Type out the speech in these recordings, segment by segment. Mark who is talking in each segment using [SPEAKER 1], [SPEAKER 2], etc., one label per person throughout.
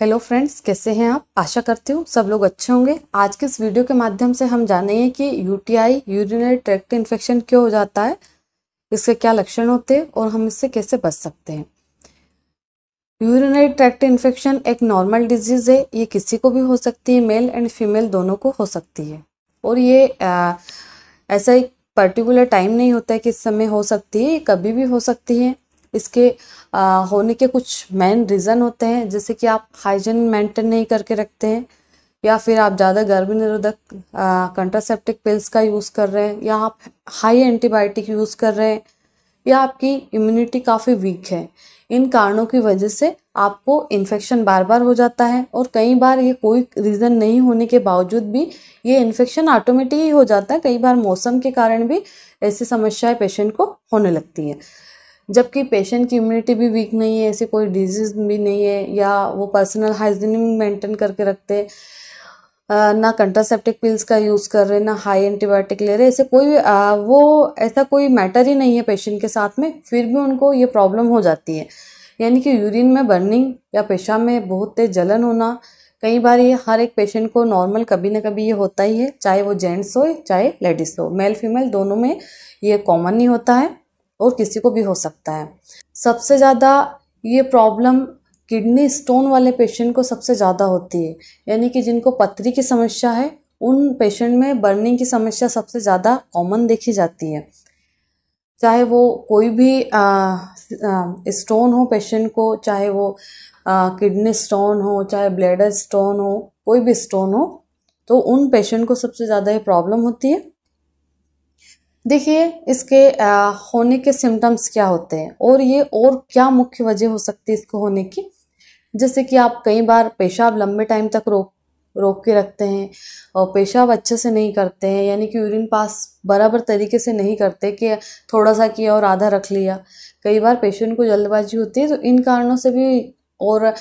[SPEAKER 1] hello friends कैसे हैं आप आशा करती हूँ सब लोग अच्छे होंगे आज के इस वीडियो के माध्यम से हम जानेंगे कि यूटीआई यूरिनरी ट्रैक्ट इन्फेक्शन क्यों हो जाता है इसके क्या लक्षण होते हैं और हम इससे कैसे बच सकते हैं यूरिनरी ट्रैक्ट इन्फेक्शन एक नॉर्मल डिजीज़ है ये किसी को भी हो सकती है मेल एंड फीमेल दोनों को हो सकती है और ये आ, ऐसा एक पर्टिकुलर टाइम नहीं होता है कि इस समय हो सकती है कभी भी हो सकती है इसके आ, होने के कुछ मेन रीज़न होते हैं जैसे कि आप हाइजीन मेंटेन नहीं करके रखते हैं या फिर आप ज़्यादा गर्मी निरोधक कंट्रासेप्टिक पिल्स का यूज़ कर रहे हैं या आप हाई एंटीबायोटिक यूज़ कर रहे हैं या आपकी इम्यूनिटी काफ़ी वीक है इन कारणों की वजह से आपको इन्फेक्शन बार बार हो जाता है और कई बार ये कोई रीज़न नहीं होने के बावजूद भी ये इन्फेक्शन ऑटोमेटिक ही हो जाता है कई बार मौसम के कारण भी ऐसी समस्याएं पेशेंट को होने लगती हैं जबकि पेशेंट की इम्यूनिटी भी वीक नहीं है ऐसी कोई डिजीज़ भी नहीं है या वो पर्सनल हाइजीन मेंटेन करके रखते ना कंट्रासेप्टिक पिल्स का यूज़ कर रहे ना हाई एंटीबायोटिक ले रहे ऐसे कोई आ, वो ऐसा कोई मैटर ही नहीं है पेशेंट के साथ में फिर भी उनको ये प्रॉब्लम हो जाती है यानी कि यूरिन में बर्निंग या पेशाब में बहुत तेज जलन होना कई बार ये हर एक पेशेंट को नॉर्मल कभी ना कभी ये होता ही है चाहे वो जेंट्स हो चाहे लेडीज़ हो मेल फीमेल दोनों में ये कॉमन ही होता है और किसी को भी हो सकता है सबसे ज़्यादा ये प्रॉब्लम किडनी स्टोन वाले पेशेंट को सबसे ज़्यादा होती है यानी कि जिनको पथरी की समस्या है उन पेशेंट में बर्निंग की समस्या सबसे ज़्यादा कॉमन देखी जाती है चाहे वो कोई भी स्टोन हो पेशेंट को चाहे वो किडनी स्टोन हो चाहे ब्लेडर स्टोन हो कोई भी स्टोन हो तो उन पेशेंट को सबसे ज़्यादा ये प्रॉब्लम होती है देखिए इसके आ, होने के सिम्टम्स क्या होते हैं और ये और क्या मुख्य वजह हो सकती है इसको होने की जैसे कि आप कई बार पेशाब लंबे टाइम तक रोक रोक के रखते हैं और पेशाब अच्छे से नहीं करते हैं यानी कि यूरिन पास बराबर तरीके से नहीं करते कि थोड़ा सा किया और आधा रख लिया कई बार पेशेंट को जल्दबाजी होती है तो इन कारणों से भी और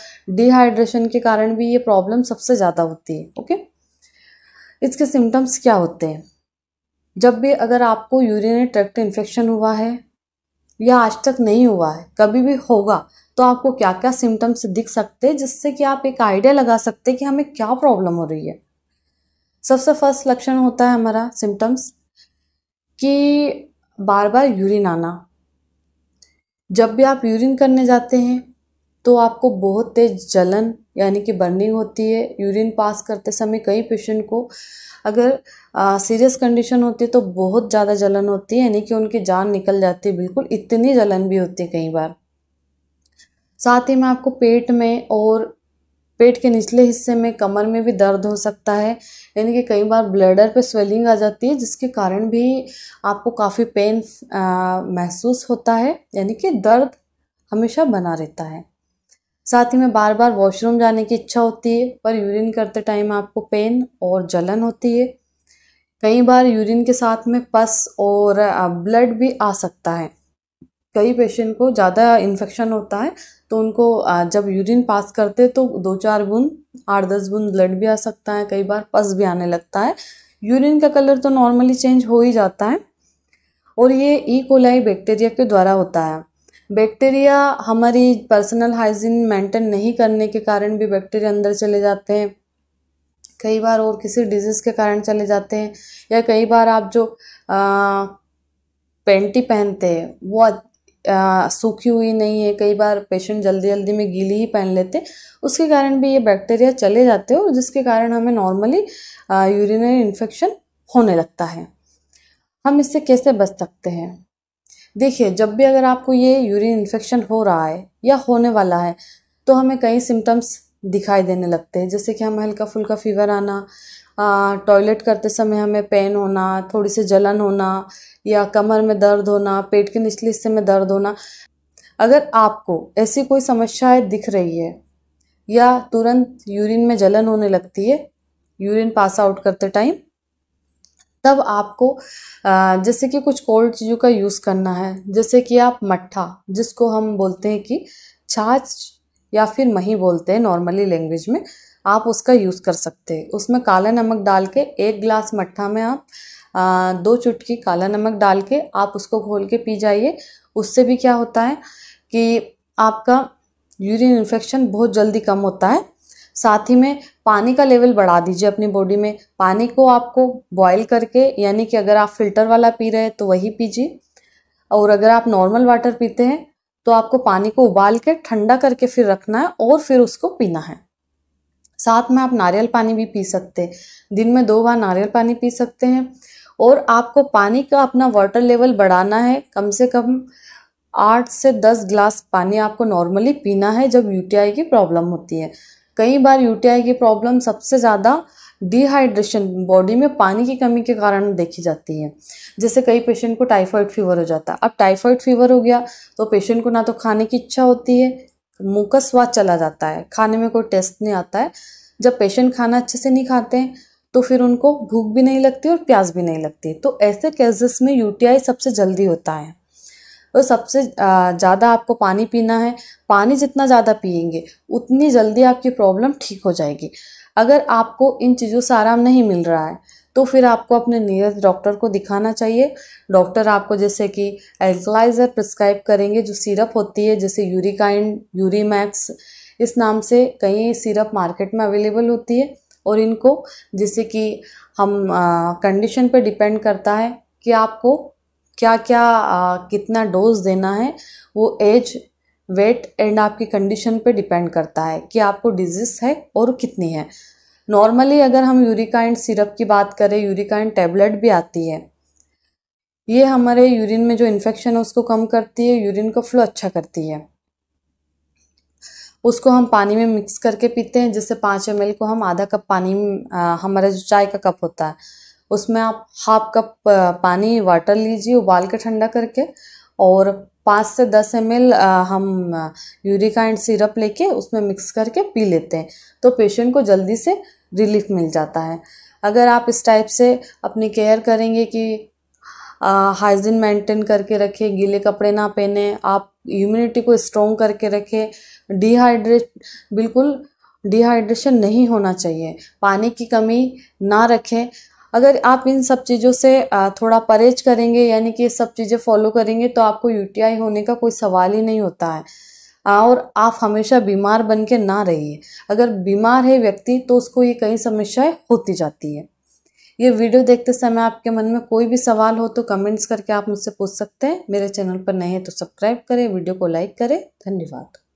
[SPEAKER 1] डिहाइड्रेशन के कारण भी ये प्रॉब्लम सबसे ज़्यादा होती है ओके इसके सिम्टम्स क्या होते हैं जब भी अगर आपको यूरिनरी ट्रैक्ट इन्फेक्शन हुआ है या आज तक नहीं हुआ है कभी भी होगा तो आपको क्या क्या सिम्टम्स दिख सकते हैं जिससे कि आप एक आइडिया लगा सकते हैं कि हमें क्या प्रॉब्लम हो रही है सबसे फर्स्ट लक्षण होता है हमारा सिम्टम्स कि बार बार यूरिन आना जब भी आप यूरिन करने जाते हैं तो आपको बहुत तेज जलन यानी कि बर्निंग होती है यूरिन पास करते समय कई पेशेंट को अगर सीरियस कंडीशन होती है तो बहुत ज़्यादा जलन होती है यानी कि उनकी जान निकल जाती है बिल्कुल इतनी जलन भी होती है कई बार साथ ही में आपको पेट में और पेट के निचले हिस्से में कमर में भी दर्द हो सकता है यानी कि कई बार ब्लडर पे स्वेलिंग आ जाती है जिसके कारण भी आपको काफ़ी पेन महसूस होता है यानी कि दर्द हमेशा बना रहता है साथ ही में बार बार वॉशरूम जाने की इच्छा होती है पर यूरिन करते टाइम आपको पेन और जलन होती है कई बार यूरिन के साथ में पस और ब्लड भी आ सकता है कई पेशेंट को ज़्यादा इन्फेक्शन होता है तो उनको जब यूरिन पास करते तो दो चार बूंद आठ दस बूंद ब्लड भी आ सकता है कई बार पस भी आने लगता है यूरिन का कलर तो नॉर्मली चेंज हो ही जाता है और ये ई कोलाई बैक्टीरिया के द्वारा होता है बैक्टीरिया हमारी पर्सनल हाइजीन मेंटेन नहीं करने के कारण भी बैक्टीरिया अंदर चले जाते हैं कई बार और किसी डिजीज़ के कारण चले जाते हैं या कई बार आप जो पेंटी पहनते हैं वो सूखी हुई नहीं है कई बार पेशेंट जल्दी जल्दी में गीली ही पहन लेते उसके कारण भी ये बैक्टीरिया चले जाते हो जिसके कारण हमें नॉर्मली यूरिनरी इन्फेक्शन होने लगता है हम इससे कैसे बच सकते हैं देखिए जब भी अगर आपको ये यूरिन इन्फेक्शन हो रहा है या होने वाला है तो हमें कई सिम्टम्स दिखाई देने लगते हैं जैसे कि हमें हल्का फुल्का फीवर आना टॉयलेट करते समय हमें पेन होना थोड़ी सी जलन होना या कमर में दर्द होना पेट के निचले हिस्से में दर्द होना अगर आपको ऐसी कोई समस्याएं दिख रही है या तुरंत यूरिन में जलन होने लगती है यूरिन पास आउट करते टाइम तब आपको जैसे कि कुछ कोल्ड चीज़ों का यूज़ करना है जैसे कि आप मट्ठा जिसको हम बोलते हैं कि छाछ या फिर मही बोलते हैं नॉर्मली लैंग्वेज में आप उसका यूज़ कर सकते हैं उसमें काला नमक डाल के एक गिलास मट्ठा में आप आ, दो चुटकी काला नमक डाल के आप उसको घोल के पी जाइए उससे भी क्या होता है कि आपका यूरिन इन्फेक्शन बहुत जल्दी कम होता है साथ ही में पानी का लेवल बढ़ा दीजिए अपनी बॉडी में पानी को आपको बॉयल करके यानी कि अगर आप फिल्टर वाला पी रहे हैं तो वही पीजिए और अगर आप नॉर्मल वाटर पीते हैं तो आपको पानी को उबाल के ठंडा करके फिर रखना है और फिर उसको पीना है साथ में आप नारियल पानी भी पी सकते हैं दिन में दो बार नारियल पानी पी सकते हैं और आपको पानी का अपना वाटर लेवल बढ़ाना है कम से कम आठ से दस ग्लास पानी आपको नॉर्मली पीना है जब यूटीआई की प्रॉब्लम होती है कई बार यूटीआई की प्रॉब्लम सबसे ज़्यादा डिहाइड्रेशन बॉडी में पानी की कमी के कारण देखी जाती है जैसे कई पेशेंट को टाइफाइड फीवर हो जाता है अब टाइफाइड फीवर हो गया तो पेशेंट को ना तो खाने की इच्छा होती है मुँह का स्वाद चला जाता है खाने में कोई टेस्ट नहीं आता है जब पेशेंट खाना अच्छे से नहीं खाते हैं तो फिर उनको भूख भी नहीं लगती और प्यास भी नहीं लगती तो ऐसे केसेस में यूटीआई सबसे जल्दी होता है और तो सबसे ज़्यादा आपको पानी पीना है पानी जितना ज़्यादा पियेंगे उतनी जल्दी आपकी प्रॉब्लम ठीक हो जाएगी अगर आपको इन चीज़ों से आराम नहीं मिल रहा है तो फिर आपको अपने नियर डॉक्टर को दिखाना चाहिए डॉक्टर आपको जैसे कि एल्कलाइज़र प्रिस्क्राइब करेंगे जो सिरप होती है जैसे यूरिकाइन यूरीमैक्स इस नाम से कई सिरप मार्केट में अवेलेबल होती है और इनको जैसे कि हम कंडीशन पर डिपेंड करता है कि आपको क्या क्या आ, कितना डोज देना है वो एज वेट एंड आपकी कंडीशन पे डिपेंड करता है कि आपको डिजीज़ है और कितनी है नॉर्मली अगर हम यूरिकाइंड सिरप की बात करें यूरिकाइंड टेबलेट भी आती है ये हमारे यूरिन में जो इन्फेक्शन है उसको कम करती है यूरिन का फ्लो अच्छा करती है उसको हम पानी में मिक्स करके पीते हैं जिससे पाँच एम को हम आधा कप पानी हमारा जो चाय का कप होता है उसमें आप हाफ कप पानी वाटर लीजिए उबाल के ठंडा करके और पाँच से दस एम हम यूरिकाइंड एंड सिरप लेके उसमें मिक्स करके पी लेते हैं तो पेशेंट को जल्दी से रिलीफ मिल जाता है अगर आप इस टाइप से अपनी केयर करेंगे कि हाइजीन मेंटेन करके रखें गीले कपड़े ना पहने आप इम्यूनिटी को स्ट्रॉन्ग करके रखें डिहाइड्रेट बिल्कुल डिहाइड्रेशन नहीं होना चाहिए पानी की कमी ना रखें अगर आप इन सब चीज़ों से थोड़ा परहेज करेंगे यानी कि ये सब चीज़ें फॉलो करेंगे तो आपको यूटीआई होने का कोई सवाल ही नहीं होता है और आप हमेशा बीमार बन के ना रहिए अगर बीमार है व्यक्ति तो उसको ये कई समस्याएं होती जाती है ये वीडियो देखते समय आपके मन में कोई भी सवाल हो तो कमेंट्स करके आप मुझसे पूछ सकते हैं मेरे चैनल पर नए हैं तो सब्सक्राइब करें वीडियो को लाइक करें धन्यवाद